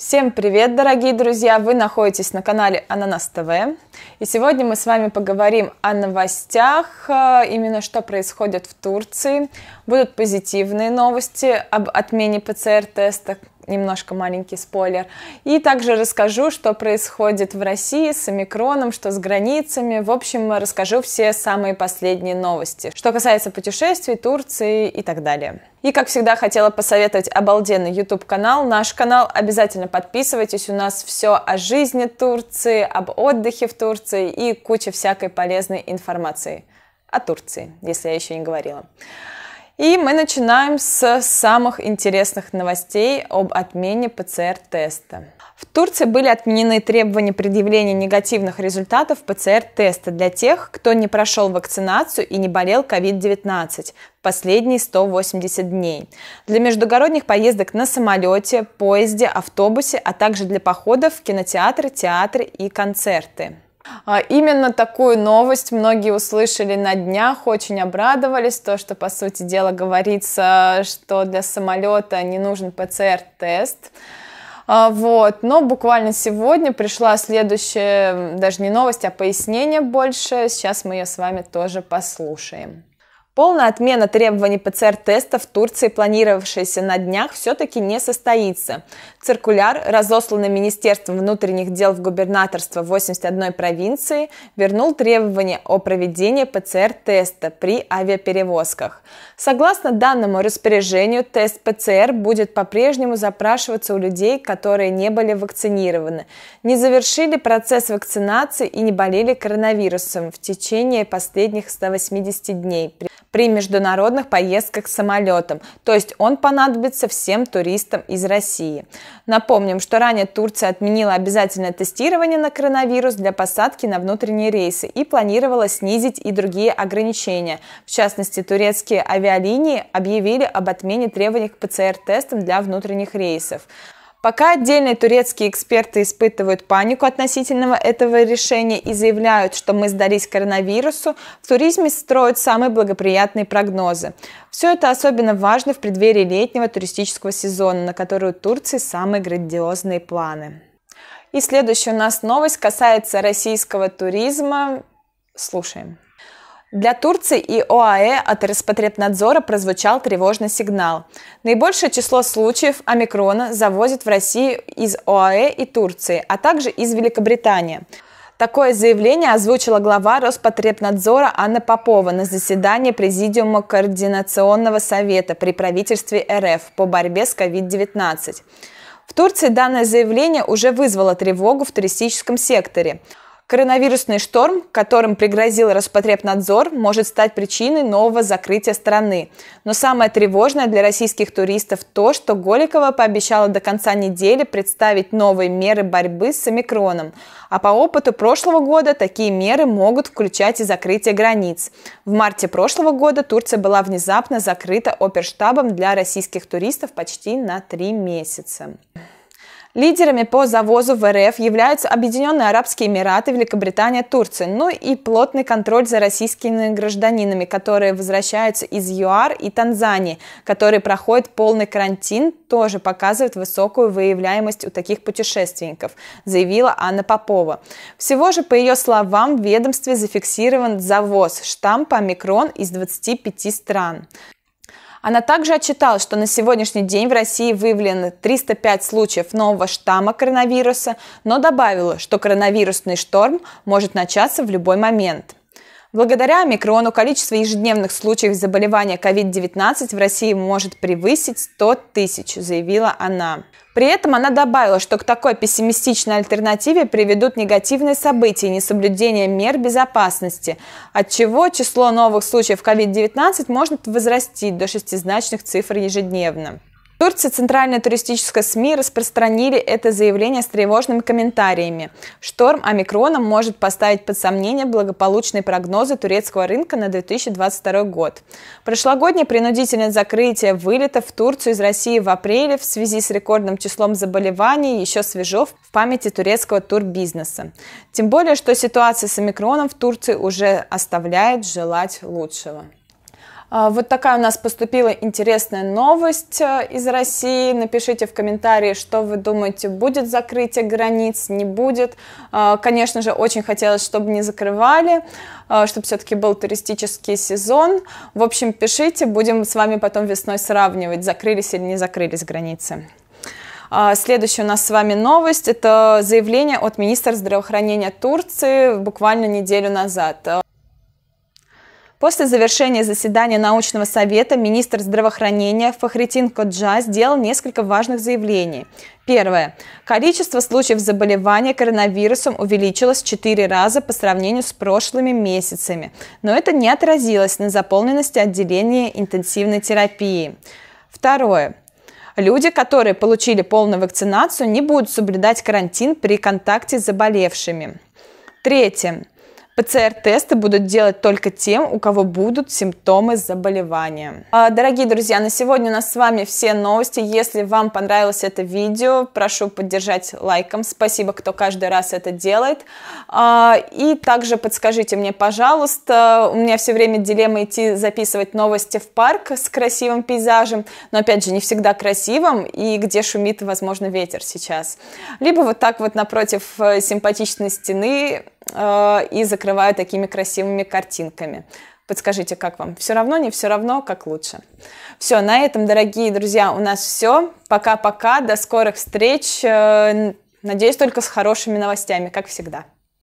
Всем привет, дорогие друзья! Вы находитесь на канале Ананас ТВ. И сегодня мы с вами поговорим о новостях, э, именно что происходит в Турции. Будут позитивные новости об отмене ПЦР-теста, немножко маленький спойлер. И также расскажу, что происходит в России с омикроном, что с границами. В общем, расскажу все самые последние новости, что касается путешествий, Турции и так далее. И, как всегда, хотела посоветовать обалденный YouTube-канал, наш канал. Обязательно подписывайтесь, у нас все о жизни Турции, об отдыхе в Турции и куча всякой полезной информации о Турции, если я еще не говорила. И мы начинаем с самых интересных новостей об отмене ПЦР-теста. В Турции были отменены требования предъявления негативных результатов ПЦР-теста для тех, кто не прошел вакцинацию и не болел COVID-19 последние 180 дней. Для междугородних поездок на самолете, поезде, автобусе, а также для походов в кинотеатры, театры и концерты. А, именно такую новость многие услышали на днях, очень обрадовались, то, что, по сути дела, говорится, что для самолета не нужен ПЦР-тест. А, вот. Но буквально сегодня пришла следующая, даже не новость, а пояснение больше. Сейчас мы ее с вами тоже послушаем. Полная отмена требований ПЦР-теста в Турции, планировавшаяся на днях, все-таки не состоится. Циркуляр, разосланный Министерством внутренних дел в губернаторство 81 провинции, вернул требования о проведении ПЦР-теста при авиаперевозках. Согласно данному распоряжению, тест ПЦР будет по-прежнему запрашиваться у людей, которые не были вакцинированы, не завершили процесс вакцинации и не болели коронавирусом в течение последних 180 дней при международных поездках самолетом, то есть он понадобится всем туристам из России. Напомним, что ранее Турция отменила обязательное тестирование на коронавирус для посадки на внутренние рейсы и планировала снизить и другие ограничения. В частности, турецкие авиалинии объявили об отмене требований к ПЦР-тестам для внутренних рейсов. Пока отдельные турецкие эксперты испытывают панику относительно этого решения и заявляют, что мы сдались коронавирусу, в туризме строят самые благоприятные прогнозы. Все это особенно важно в преддверии летнего туристического сезона, на который у Турции самые грандиозные планы. И следующая у нас новость касается российского туризма. Слушаем. Для Турции и ОАЭ от Роспотребнадзора прозвучал тревожный сигнал. Наибольшее число случаев омикрона завозят в Россию из ОАЭ и Турции, а также из Великобритании. Такое заявление озвучила глава Роспотребнадзора Анна Попова на заседании Президиума Координационного совета при правительстве РФ по борьбе с COVID-19. В Турции данное заявление уже вызвало тревогу в туристическом секторе. Коронавирусный шторм, которым пригрозил Роспотребнадзор, может стать причиной нового закрытия страны. Но самое тревожное для российских туристов то, что Голикова пообещала до конца недели представить новые меры борьбы с омикроном. А по опыту прошлого года такие меры могут включать и закрытие границ. В марте прошлого года Турция была внезапно закрыта оперштабом для российских туристов почти на три месяца. Лидерами по завозу в РФ являются Объединенные Арабские Эмираты, Великобритания, Турция, ну и плотный контроль за российскими гражданинами, которые возвращаются из ЮАР и Танзании, которые проходят полный карантин, тоже показывает высокую выявляемость у таких путешественников, заявила Анна Попова. Всего же, по ее словам, в ведомстве зафиксирован завоз штампа Микрон из 25 стран. Она также отчитала, что на сегодняшний день в России выявлено 305 случаев нового штамма коронавируса, но добавила, что коронавирусный шторм может начаться в любой момент. Благодаря микрону количество ежедневных случаев заболевания COVID-19 в России может превысить 100 тысяч, заявила она. При этом она добавила, что к такой пессимистичной альтернативе приведут негативные события и несоблюдение мер безопасности, от чего число новых случаев COVID-19 может возрасти до шестизначных цифр ежедневно. Турция, центральная туристическая СМИ распространили это заявление с тревожными комментариями. Шторм омикроном может поставить под сомнение благополучные прогнозы турецкого рынка на 2022 год. Прошлогоднее принудительное закрытие вылетов в Турцию из России в апреле в связи с рекордным числом заболеваний еще свежо в памяти турецкого турбизнеса. Тем более, что ситуация с омикроном в Турции уже оставляет желать лучшего. А, вот такая у нас поступила интересная новость э, из России. Напишите в комментарии, что вы думаете, будет закрытие границ, не будет. А, конечно же, очень хотелось, чтобы не закрывали, а, чтобы все-таки был туристический сезон. В общем, пишите, будем с вами потом весной сравнивать, закрылись или не закрылись границы. Следующая у нас с вами новость – это заявление от министра здравоохранения Турции буквально неделю назад. После завершения заседания научного совета министр здравоохранения Фахритин Коджа сделал несколько важных заявлений. Первое. Количество случаев заболевания коронавирусом увеличилось в 4 раза по сравнению с прошлыми месяцами, но это не отразилось на заполненности отделения интенсивной терапии. Второе. Люди, которые получили полную вакцинацию, не будут соблюдать карантин при контакте с заболевшими. Третье. ПЦР-тесты будут делать только тем, у кого будут симптомы заболевания. А, дорогие друзья, на сегодня у нас с вами все новости. Если вам понравилось это видео, прошу поддержать лайком. Спасибо, кто каждый раз это делает. А, и также подскажите мне, пожалуйста, у меня все время дилемма идти записывать новости в парк с красивым пейзажем, но опять же не всегда красивым и где шумит, возможно, ветер сейчас. Либо вот так вот напротив э, симпатичной стены Э, и закрываю такими красивыми картинками. Подскажите, как вам? Все равно, не все равно, как лучше. Все, на этом, дорогие друзья, у нас все. Пока-пока, до скорых встреч. Э, надеюсь, только с хорошими новостями, как всегда.